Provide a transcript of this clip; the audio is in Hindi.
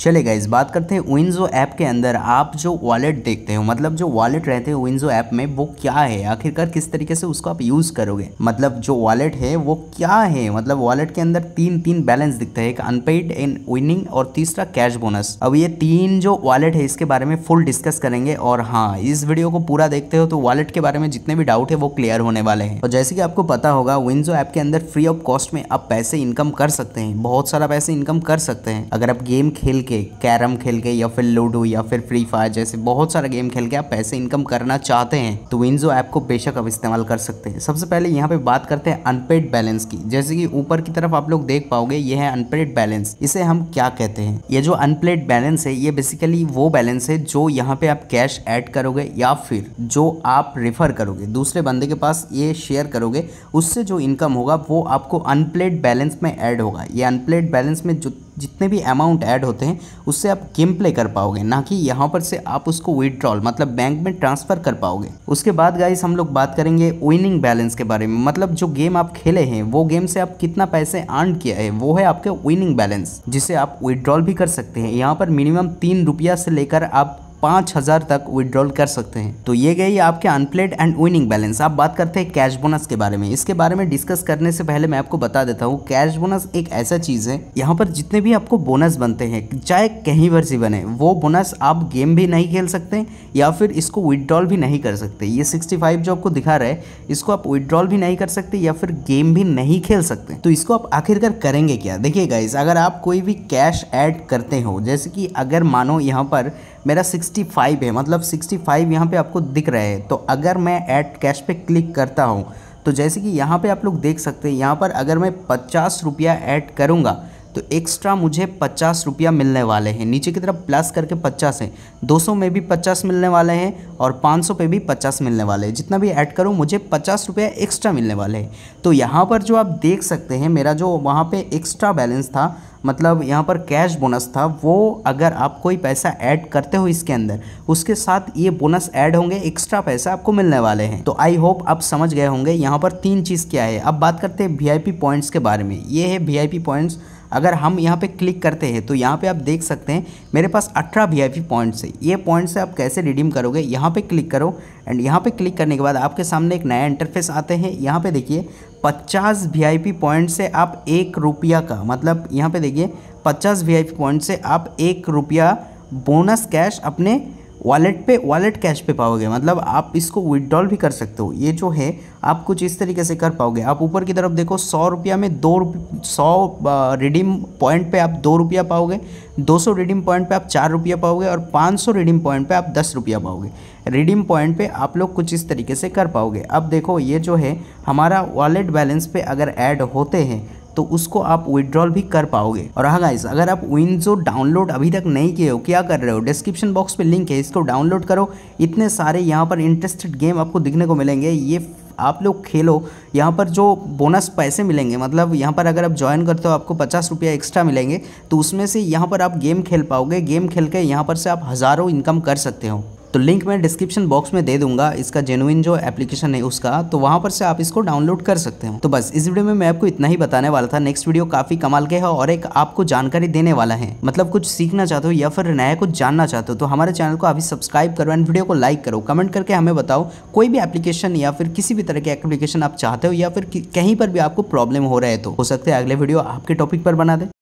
चले इस बात करते हैं विंजो ऐप के अंदर आप जो वॉलेट देखते हो मतलब जो वॉलेट रहते हैं विंजो ऐप में वो क्या है आखिरकार किस तरीके से उसको आप यूज़ करोगे मतलब जो वॉलेट है वो क्या है मतलब वॉलेट के अंदर तीन तीन बैलेंस दिखता है एक अनपेड एंड विनिंग और तीसरा कैश बोनस अब ये तीन जो वॉलेट है इसके बारे में फुल डिस्कस करेंगे और हाँ इस वीडियो को पूरा देखते हो तो वॉलेट के बारे में जितने भी डाउट है वो क्लियर होने वाले हैं और जैसे कि आपको पता होगा विंजो ऐप के अंदर फ्री ऑफ कॉस्ट में आप पैसे इनकम कर सकते हैं बहुत सारा पैसे इनकम कर सकते हैं अगर आप गेम खेल के कैरम खेल के या फिर लूडो या फिर फ्री फायर जैसे बहुत सारे गेम खेल के आप पैसे इनकम करना चाहते हैं तो विंजो ऐप को बेशक आप इस्तेमाल कर सकते हैं सबसे पहले यहाँ पे बात करते हैं अनपेड बैलेंस की जैसे कि ऊपर की तरफ आप लोग देख पाओगे ये है अनपेड बैलेंस इसे हम क्या कहते हैं ये जो अनपेड बैलेंस है ये बेसिकली वो बैलेंस है जो यहाँ पे आप कैश एड करोगे या फिर जो आप रेफर करोगे दूसरे बंदे के पास ये शेयर करोगे उससे जो इनकम होगा वो आपको अनप्लेड बैलेंस में ऐड होगा ये अनप्लेड बैलेंस में जो जितने भी अमाउंट ऐड होते हैं उससे आप गेम प्ले कर पाओगे ना कि यहाँ पर से आप उसको विदड्रॉल मतलब बैंक में ट्रांसफ़र कर पाओगे उसके बाद गाइस हम लोग बात करेंगे विनिंग बैलेंस के बारे में मतलब जो गेम आप खेले हैं वो गेम से आप कितना पैसे अर्न किया है वो है आपके विनिंग बैलेंस जिसे आप विदड्रॉल भी कर सकते हैं यहाँ पर मिनिमम तीन रुपया से लेकर आप पाँच हज़ार तक विड्रॉल कर सकते हैं तो ये गई आपके अनप्लेड एंड विनिंग बैलेंस आप बात करते हैं कैश बोनस के बारे में इसके बारे में डिस्कस करने से पहले मैं आपको बता देता हूँ कैश बोनस एक ऐसा चीज़ है यहाँ पर जितने भी आपको बोनस बनते हैं चाहे कहीं पर भी बने वो बोनस आप गेम भी नहीं खेल सकते या फिर इसको विदड्रॉल भी नहीं कर सकते ये सिक्सटी जो आपको दिखा रहा है इसको आप विदड्रॉल भी नहीं कर सकते या फिर गेम भी नहीं खेल सकते तो इसको आप आखिरकार करेंगे क्या देखिए गाइज अगर आप कोई भी कैश ऐड करते हो जैसे कि अगर मानो यहाँ पर मेरा 65 है मतलब 65 फाइव यहाँ पर आपको दिख रहा है तो अगर मैं ऐड कैश पे क्लिक करता हूँ तो जैसे कि यहाँ पे आप लोग देख सकते हैं यहाँ पर अगर मैं पचास रुपया ऐड करूँगा तो एक्स्ट्रा मुझे पचास रुपया मिलने वाले हैं नीचे की तरफ प्लस करके पचास है दो सौ में भी पचास मिलने वाले हैं और पाँच सौ पे भी पचास मिलने वाले हैं जितना भी ऐड करूँ मुझे पचास रुपया एक्स्ट्रा मिलने वाले हैं तो यहाँ पर जो आप देख सकते हैं मेरा जो वहाँ पर एक्स्ट्रा बैलेंस था मतलब यहाँ पर कैश बोनस था वो अगर आप कोई पैसा ऐड करते हो इसके अंदर उसके साथ ये बोनस ऐड होंगे एक्स्ट्रा पैसा आपको मिलने वाले हैं तो आई होप आप समझ गए होंगे यहाँ पर तीन चीज़ क्या है अब बात करते हैं वी पॉइंट्स के बारे में ये है वी पॉइंट्स अगर हम यहाँ पे क्लिक करते हैं तो यहाँ पे आप देख सकते हैं मेरे पास अठारह वी आई पी पॉइंट्स है ये पॉइंट्स आप कैसे रिडीम करोगे यहाँ पे क्लिक करो एंड यहाँ पे क्लिक करने के बाद आपके सामने एक नया इंटरफेस आते हैं यहाँ पे देखिए आई पी पॉइंट से आप एक रुपया का मतलब यहाँ पे देखिए आई पी पॉइंट से आप एक रुपया बोनस कैश अपने वॉलेट पे वॉलेट कैश पे पाओगे मतलब आप इसको विदड्रॉल भी कर सकते हो ये जो है आप कुछ इस तरीके से कर पाओगे आप ऊपर की तरफ देखो सौ रुपया में दो सौ रिडीम पॉइंट पे आप दो रुपया पाओगे दो सौ रिडीम पॉइंट पे आप चार रुपया पाओगे और पाँच सौ रिडीम पॉइंट पे आप दस रुपया पाओगे रिडीम पॉइंट पे आप लोग कुछ इस तरीके से कर पाओगे अब देखो ये जो है हमारा वॉलेट बैलेंस पे अगर ऐड होते हैं तो उसको आप विड्रॉल भी कर पाओगे और हाँ गाइज अगर आप विंजो डाउनलोड अभी तक नहीं किए हो क्या कर रहे हो डिस्क्रिप्शन बॉक्स पे लिंक है इसको डाउनलोड करो इतने सारे यहाँ पर इंटरेस्टेड गेम आपको दिखने को मिलेंगे ये आप लोग खेलो यहाँ पर जो बोनस पैसे मिलेंगे मतलब यहाँ पर अगर आप ज्वाइन करते हो आपको पचास रुपया एक्स्ट्रा मिलेंगे तो उसमें से यहाँ पर आप गेम खेल पाओगे गेम खेल के यहाँ पर से आप हज़ारों इनकम कर सकते हो तो लिंक मैं डिस्क्रिप्शन बॉक्स में दे दूंगा इसका जेनुइन जो एप्लीकेशन है उसका तो वहाँ पर से आप इसको डाउनलोड कर सकते हो तो बस इस वीडियो में मैं आपको इतना ही बताने वाला था नेक्स्ट वीडियो काफ़ी कमाल के है और एक आपको जानकारी देने वाला है मतलब कुछ सीखना चाहते हो या फिर नया कुछ जानना चाहते हो तो हमारे चैनल को अभी सब्सक्राइब करो एंड वीडियो को लाइक करो कमेंट करके हमें बताओ कोई भी एप्लीकेशन या फिर किसी भी तरह के एप्लीकेशन आप चाहते हो या फिर कहीं पर भी आपको प्रॉब्लम हो रहा है तो हो सकते है अगले वीडियो आपके टॉपिक पर बना दे